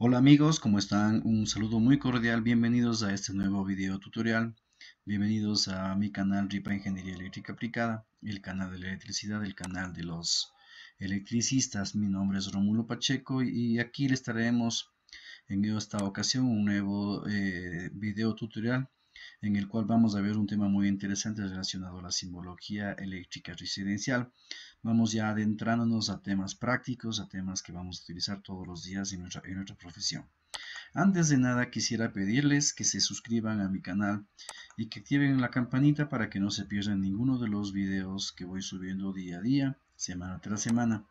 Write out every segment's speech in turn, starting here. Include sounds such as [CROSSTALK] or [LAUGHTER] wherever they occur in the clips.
Hola amigos, ¿cómo están? Un saludo muy cordial, bienvenidos a este nuevo video tutorial. Bienvenidos a mi canal RIPA Ingeniería Eléctrica Aplicada, el canal de la electricidad, el canal de los electricistas. Mi nombre es Romulo Pacheco y aquí les traemos en esta ocasión un nuevo eh, video tutorial en el cual vamos a ver un tema muy interesante relacionado a la simbología eléctrica residencial. Vamos ya adentrándonos a temas prácticos, a temas que vamos a utilizar todos los días en nuestra, profesión. Antes de nada quisiera pedirles que se suscriban a mi canal y que activen la campanita para que no se pierdan ninguno de los videos que voy subiendo día a día, semana tras semana.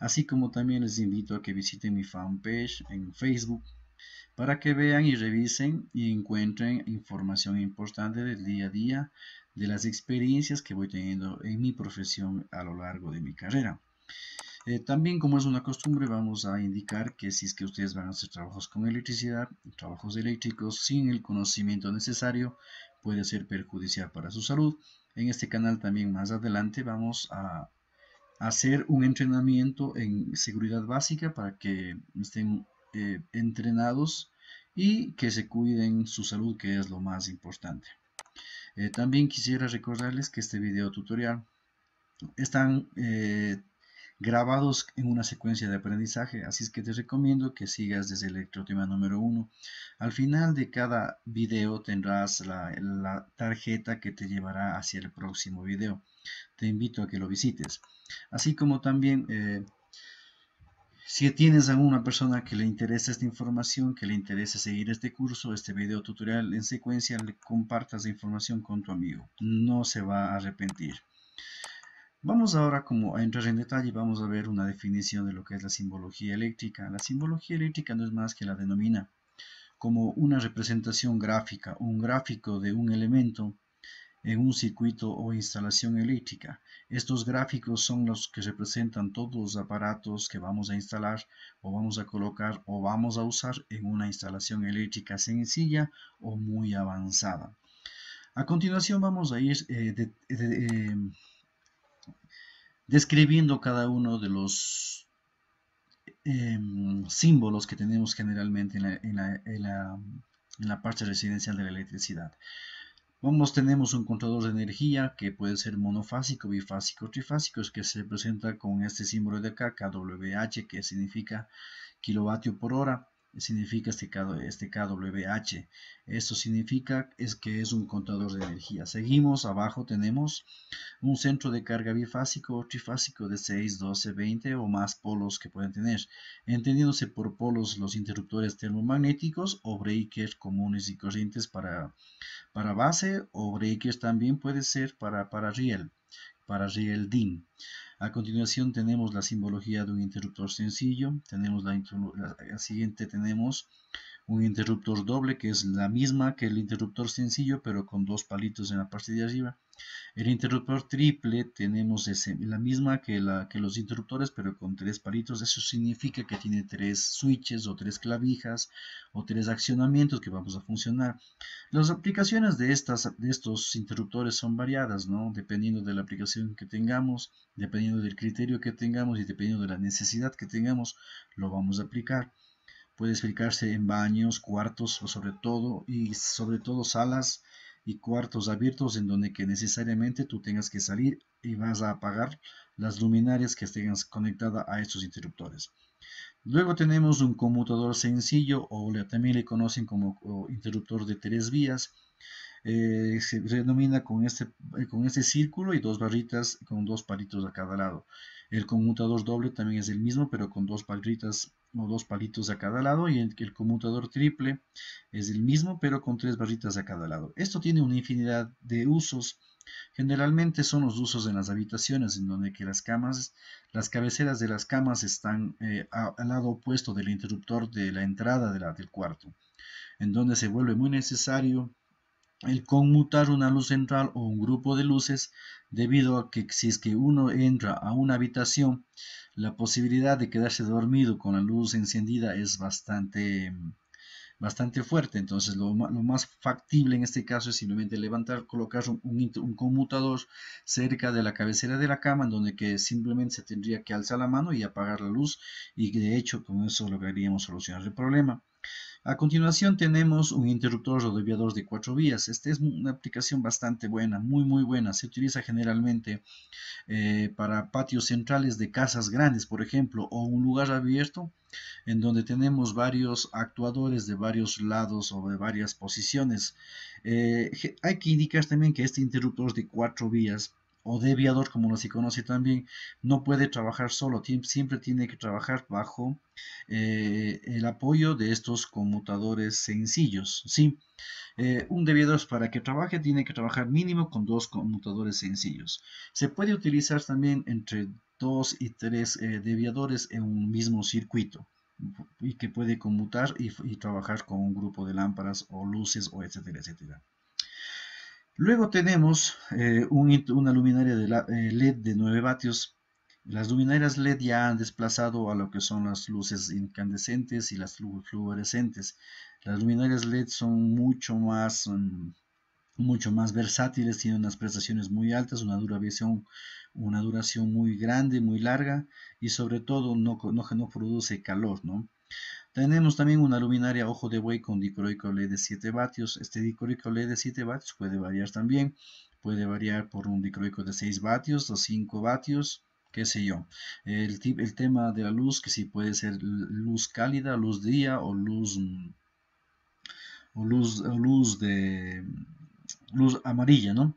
Así como también les invito a que visiten mi fanpage en Facebook para que vean y revisen y encuentren información importante del día a día de las experiencias que voy teniendo en mi profesión a lo largo de mi carrera. Eh, también, como es una costumbre, vamos a indicar que si es que ustedes van a hacer trabajos con electricidad, trabajos eléctricos sin el conocimiento necesario, puede ser perjudicial para su salud. En este canal también más adelante vamos a hacer un entrenamiento en seguridad básica para que estén eh, entrenados y que se cuiden su salud, que es lo más importante. Eh, también quisiera recordarles que este video tutorial están eh, grabados en una secuencia de aprendizaje, así es que te recomiendo que sigas desde el electrotema número uno Al final de cada video tendrás la, tarjeta que te llevará hacia el próximo video. Te invito a que lo visites. Así como también... Si tienes alguna persona que le interesa esta información, que le interesa seguir este curso, este video tutorial en secuencia, le compartas la información con tu amigo. No se va a arrepentir. Vamos ahora como a entrar en detalle, vamos a ver una definición de lo que es la simbología eléctrica. La simbología eléctrica no es más que la denomina como una representación gráfica, un gráfico de un elemento en un circuito o instalación eléctrica. Estos gráficos son los que representan todos los aparatos que vamos a instalar o vamos a colocar o vamos a usar en una instalación eléctrica sencilla o muy avanzada. A continuación vamos a ir eh, em, describiendo cada uno de los em, símbolos que tenemos generalmente en la parte residencial de la electricidad. Vamos, tenemos un contador de energía que puede ser monofásico, bifásico, trifásico, es que se presenta con este símbolo de acá, KWH, que significa kilovatio por hora significa este, K, este KWH. Esto significa es que es un contador de energía. Seguimos, abajo tenemos un centro de carga bifásico o trifásico de 6, 12, 20 o más polos que pueden tener, entendiéndose por polos los interruptores termomagnéticos o breakers comunes y corrientes para, para base o breakers también puede ser para, para riel, para riel DIN. A continuación tenemos la simbología de un interruptor sencillo, tenemos la, la siguiente tenemos un interruptor doble que es la misma que el interruptor sencillo pero con dos palitos en la parte de arriba el interruptor triple tenemos la misma que, la, que los interruptores pero con tres palitos eso significa que tiene tres switches o tres clavijas o tres accionamientos que vamos a funcionar las aplicaciones de, estas, de estos interruptores son variadas ¿no? dependiendo de la aplicación que tengamos dependiendo del criterio que tengamos y dependiendo de la necesidad que tengamos lo vamos a aplicar Puede explicarse en baños, cuartos o sobre todo y sobre todo salas y cuartos abiertos en donde que necesariamente tú tengas que salir y vas a apagar las luminarias que estén conectada a estos interruptores. Luego tenemos un conmutador sencillo o también le conocen como interruptor de tres vías. Eh, se denomina con este, con este círculo y dos barritas con dos palitos a cada lado. El conmutador doble también es el mismo, pero con dos barritas o dos palitos a cada lado. Y el, conmutador triple es el mismo, pero con tres barritas a cada lado. Esto tiene una infinidad de usos. Generalmente son los usos en las habitaciones, en donde que las camas, las cabeceras de las camas están eh, al lado opuesto del interruptor de la entrada del cuarto, en donde se vuelve muy necesario el conmutar una luz central o un grupo de luces debido a que si es que uno entra a una habitación, la posibilidad de quedarse dormido con la luz encendida es bastante, bastante fuerte. Entonces lo, más factible en este caso es simplemente levantar, colocar un, conmutador cerca de la cabecera de la cama en donde que simplemente se tendría que alzar la mano y apagar la luz y de hecho con eso lograríamos solucionar el problema. A continuación tenemos un interruptor o deviador de cuatro vías. Esta es una aplicación bastante buena, muy muy buena. Se utiliza generalmente eh, para patios centrales de casas grandes, por ejemplo, o un lugar abierto en donde tenemos varios actuadores de varios lados o de varias posiciones. Eh, hay que indicar también que este interruptor de cuatro vías o deviador, como se conoce también, no puede trabajar solo, siempre tiene que trabajar bajo eh, el apoyo de estos conmutadores sencillos. ¿sí? Eh, un deviador para que trabaje tiene que trabajar mínimo con dos conmutadores sencillos. Se puede utilizar también entre dos y tres eh, deviadores en un mismo circuito y que puede conmutar y, y trabajar con un grupo de lámparas o luces o etcétera, etcétera. Luego tenemos eh, una luminaria de eh, LED de 9 vatios. Las luminarias LED ya han desplazado a lo que son las luces incandescentes y las fluorescentes. Las luminarias LED son mucho más, mm, mucho más versátiles, tienen unas prestaciones muy altas, una duración, una duración muy grande, muy larga y sobre todo no, no produce calor, ¿no? Tenemos también una luminaria ojo de buey con dicroico LED de 7 vatios. Este dicroico LED de 7 vatios puede variar también. Puede variar por un dicroico de 6 vatios o 5 vatios, qué sé yo. El, tema de la luz, que si puede ser luz cálida, luz día o luz, o luz, luz, de, luz amarilla, ¿no?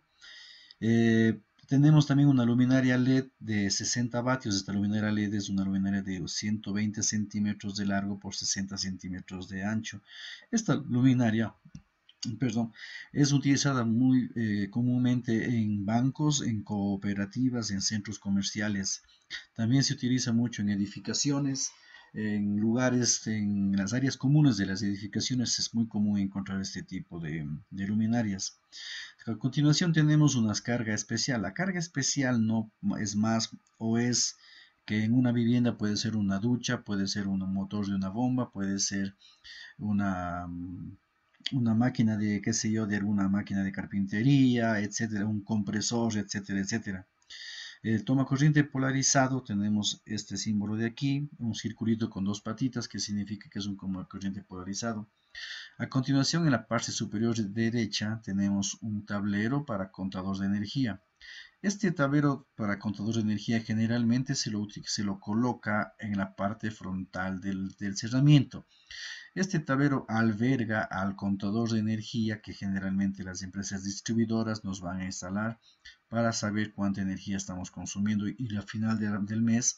Eh, tenemos también una luminaria LED de 60 vatios. Esta luminaria LED es una luminaria de 120 centímetros de largo por 60 centímetros de ancho. Esta luminaria perdón, es utilizada muy eh, comúnmente en bancos, en cooperativas, en centros comerciales. También se utiliza mucho en edificaciones, en lugares, en las áreas comunes de las edificaciones es muy común encontrar este tipo de, luminarias. A continuación tenemos una carga especial. La carga especial no es más o es que en una vivienda puede ser una ducha, puede ser un motor de una bomba, puede ser una, una máquina de, qué sé yo, de alguna máquina de carpintería, etcétera, un compresor, etcétera, etcétera. El toma corriente polarizado tenemos este símbolo de aquí, un circulito con dos patitas que significa que es un toma corriente polarizado. A continuación en la parte superior derecha tenemos un tablero para contador de energía. Este tablero para contador de energía generalmente se lo, se lo coloca en la parte frontal del, del, cerramiento. Este tablero alberga al contador de energía que generalmente las empresas distribuidoras nos van a instalar para saber cuánta energía estamos consumiendo y al final del mes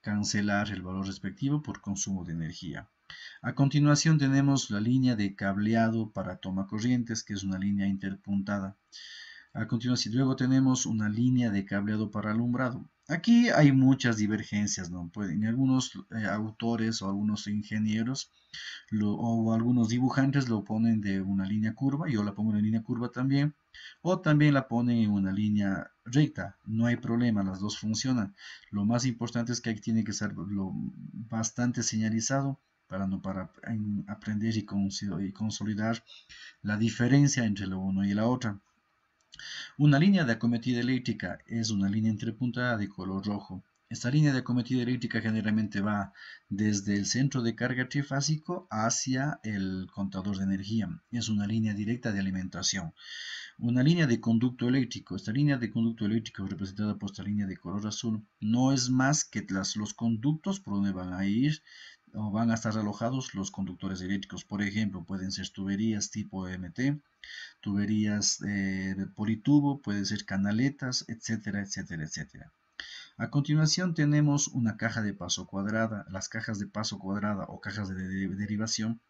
cancelar el valor respectivo por consumo de energía. A continuación tenemos la línea de cableado para toma corrientes, que es una línea interpuntada. A continuación, luego tenemos una línea de cableado para alumbrado. Aquí hay muchas divergencias, ¿no? algunos eh, autores o algunos ingenieros o algunos dibujantes lo ponen de una línea curva, yo la pongo en línea curva también, o también la ponen en una línea recta, no hay problema, las dos funcionan. Lo más importante es que tiene que ser lo bastante señalizado para, no, para aprender y, consolidar la diferencia entre la uno y la otra. Una línea de acometida eléctrica es una línea entrepuntada de color rojo esta línea de acometida eléctrica generalmente va desde el centro de carga trifásico hacia el contador de energía. Es una línea directa de alimentación. Una línea de conducto eléctrico. Esta línea de conducto eléctrico representada por esta línea de color azul no es más que las, los conductos por donde van a ir o van a estar alojados los conductores eléctricos. Por ejemplo, pueden ser tuberías tipo MT, tuberías eh, de politubo, pueden ser canaletas, etcétera, etcétera, etcétera. A continuación tenemos una caja de paso cuadrada. Las cajas de paso cuadrada o cajas de, derivación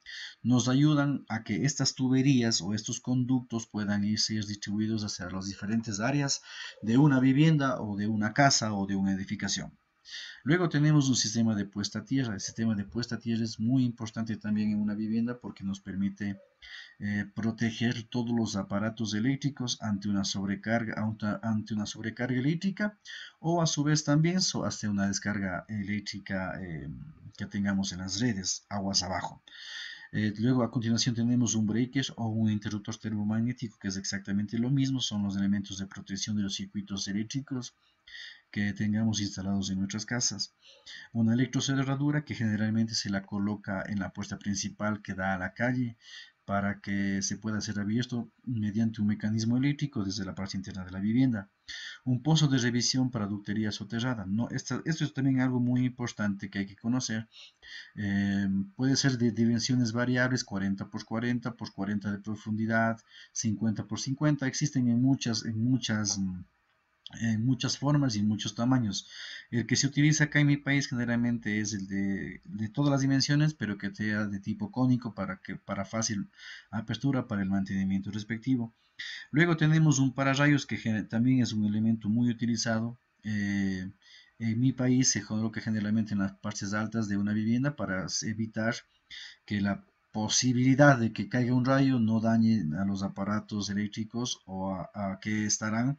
nos ayudan a que estas tuberías o estos conductos puedan irse distribuidos hacia las diferentes áreas de una vivienda o de una casa o de una edificación. Luego tenemos un sistema de puesta a tierra. El sistema de puesta a tierra es muy importante también en una vivienda porque nos permite eh, proteger todos los aparatos eléctricos ante una sobrecarga, ante una sobrecarga eléctrica o a su vez también so, hasta una descarga eléctrica em, que tengamos en las redes, aguas abajo. Eh, luego a continuación tenemos un breaker o un interruptor termomagnético que es exactamente lo mismo, son los elementos de protección de los circuitos eléctricos que tengamos instalados en nuestras casas. Una electrocerradura que generalmente se la coloca en la puerta principal que da a la calle para que se pueda ser abierto mediante un mecanismo eléctrico desde la parte interna de la vivienda. Un pozo de revisión para ductería soterrada. No, esta, esto es también algo muy importante que hay que conocer. Eh, puede ser de dimensiones variables, 40 por 40 por 40 de profundidad, 50 por 50. Existen en muchas, en muchas mm, en muchas formas y en muchos tamaños. El que se utiliza acá en mi país generalmente es el de, de, todas las dimensiones, pero que sea de tipo cónico para, que, para fácil apertura para el mantenimiento respectivo. Luego tenemos un pararrayos que también es un elemento muy utilizado. Eh, en mi país se coloca generalmente en las partes altas de una vivienda para evitar que la posibilidad de que caiga un rayo no dañe a los aparatos eléctricos o a que estarán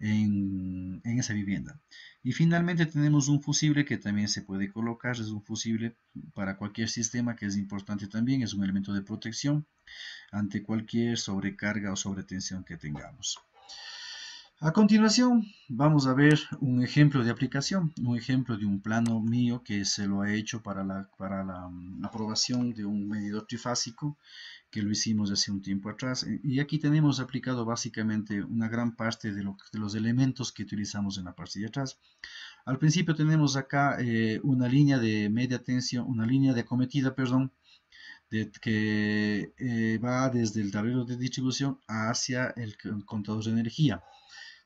en, esa vivienda. Y finalmente tenemos un fusible que también se puede colocar, es un fusible para cualquier sistema que es importante también, es un elemento de protección ante cualquier sobrecarga o sobretensión que tengamos. A continuación vamos a ver un ejemplo de aplicación, un ejemplo de un plano mío que se lo he hecho para la, para la mm, aprobación de un medidor trifásico que lo hicimos hace un tiempo atrás e, y aquí tenemos aplicado básicamente una gran parte de, los elementos que utilizamos en la parte de atrás. Al principio tenemos acá eh, una línea de media tensión, una línea de acometida, perdón, de, que eh, va desde el tablero de distribución hacia el contador de energía.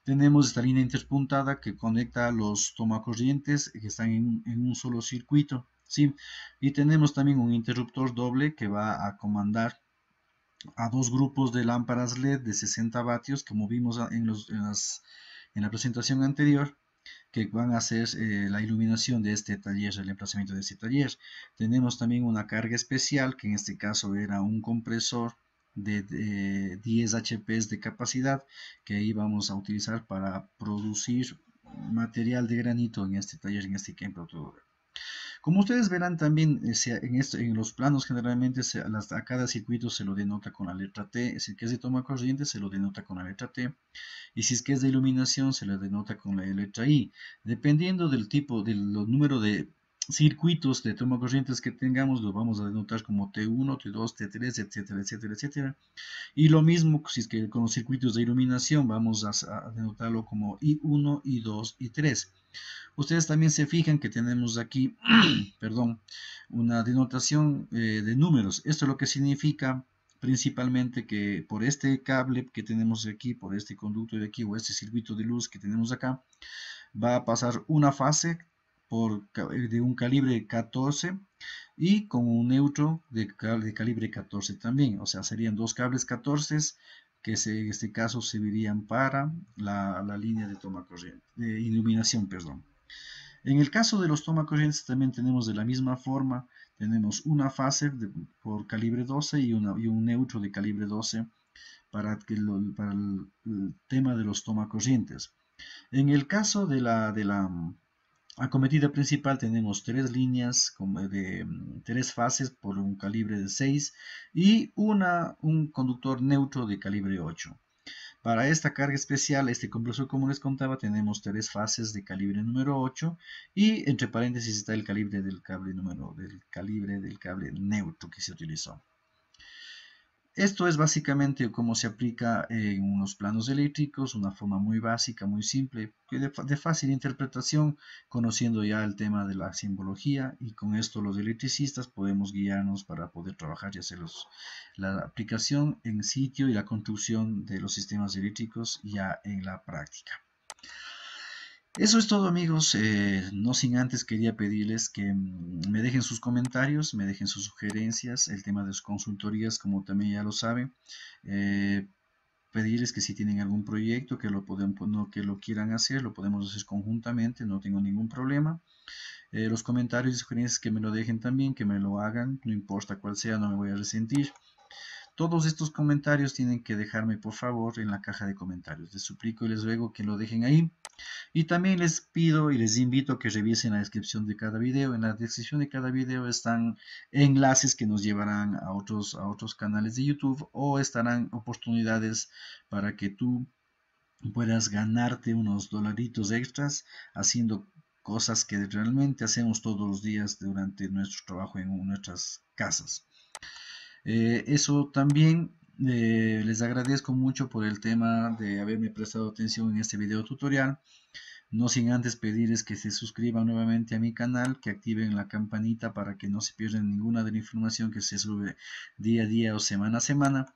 Tenemos esta línea interpuntada que conecta los tomacorrientes que están en, un solo circuito. ¿sí? Y tenemos también un interruptor doble que va a comandar a dos grupos de lámparas LED de 60 vatios, como vimos en, la presentación anterior, que van a hacer eh, la iluminación de este taller, el emplazamiento de este taller. Tenemos también una carga especial, que en este caso era un compresor de, 10 HPs de capacidad que ahí vamos a utilizar para producir material de granito en este taller, en este campo como ustedes verán también eh, en, los planos generalmente a cada circuito se lo denota con la letra T, si es que es de toma corriente se lo denota con la letra T y si es que es de iluminación se lo denota con la letra I. Dependiendo del tipo, del número de circuitos de toma corrientes que tengamos los vamos a denotar como T1, T2, T3, etcétera, etcétera, etcétera. Y lo mismo que con los circuitos de iluminación vamos a, denotarlo como I1, I2, I3. Ustedes también se fijan que tenemos aquí, [CLEARS THROAT] perdón, una denotación eh, de números. Esto es lo que significa principalmente que por este cable que tenemos aquí, por este conducto de aquí o este circuito de luz que tenemos acá, va a pasar una fase eh, de un calibre 14 y con un neutro de, calibre 14 también. O sea, serían dos cables 14 que en este caso servirían para la, línea de toma corriente, de iluminación, perdón. En el caso de los corrientes también tenemos de la misma forma, tenemos una fase por calibre 12 y, y, un neutro de calibre 12 para, que el, tema de los corrientes En el caso de la, de la, acometida principal tenemos tres líneas de mm, tres fases por un calibre de 6 y una, un conductor neutro de calibre 8. Para esta carga especial, este compresor, como les contaba, tenemos tres fases de calibre número 8 y entre paréntesis está el calibre del cable número del calibre del cable neutro que se utilizó. Esto es básicamente cómo se aplica en unos planos eléctricos, una forma muy básica, muy simple, de fácil interpretación, conociendo ya el tema de la simbología y con esto los electricistas podemos guiarnos para poder trabajar y hacer la aplicación en sitio y la construcción de los sistemas eléctricos ya en la práctica. Eso es todo amigos, eh, no sin antes quería pedirles que mm, me dejen sus comentarios, me dejen sus sugerencias, el tema de sus consultorías como también ya lo saben. Eh, pedirles que si tienen algún proyecto que lo, pueden, que lo quieran hacer, lo podemos hacer conjuntamente, no tengo ningún problema. Eh, los comentarios y sugerencias que me lo dejen también, que me lo hagan, no importa cuál sea, no me voy a resentir. Todos estos comentarios tienen que dejarme por favor en la caja de comentarios. Les suplico y les ruego que lo dejen ahí y también les pido y les invito a que revisen la descripción de cada video. En la descripción de cada video están enlaces que nos llevarán a otros, a otros canales de YouTube o estarán oportunidades para que tú puedas ganarte unos dolaritos extras haciendo cosas que realmente hacemos todos los días durante nuestro trabajo en nuestras casas. Eh, eso también eh, les agradezco mucho por el tema de haberme prestado atención en este video tutorial. No sin antes pedirles que se suscriban nuevamente a mi canal, que activen la campanita para que no se pierdan ninguna de la información que se sube día a día o semana a semana.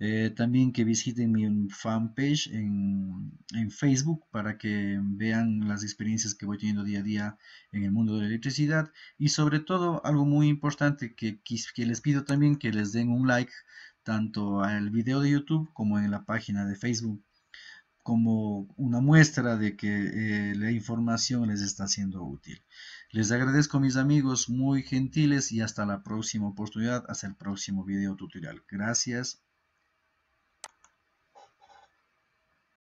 Eh, también que visiten mi fanpage en, Facebook para que vean las experiencias que voy teniendo día a día en el mundo de la electricidad. Y sobre todo, algo muy importante que les pido también que les den un like tanto al video de YouTube como en la página de Facebook, como una muestra de que eh, la información les está siendo útil. Les agradezco mis amigos, muy gentiles y hasta la próxima oportunidad, hasta el próximo video tutorial. Gracias.